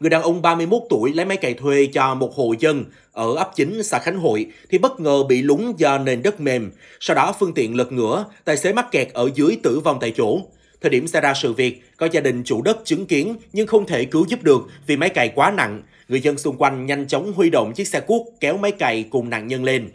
Người đàn ông 31 tuổi lái máy cày thuê cho một hộ dân ở ấp chính xã Khánh Hội thì bất ngờ bị lún do nền đất mềm. Sau đó phương tiện lật ngửa, tài xế mắc kẹt ở dưới tử vong tại chỗ. Thời điểm xảy ra sự việc, có gia đình chủ đất chứng kiến nhưng không thể cứu giúp được vì máy cày quá nặng. Người dân xung quanh nhanh chóng huy động chiếc xe cuốc kéo máy cày cùng nạn nhân lên.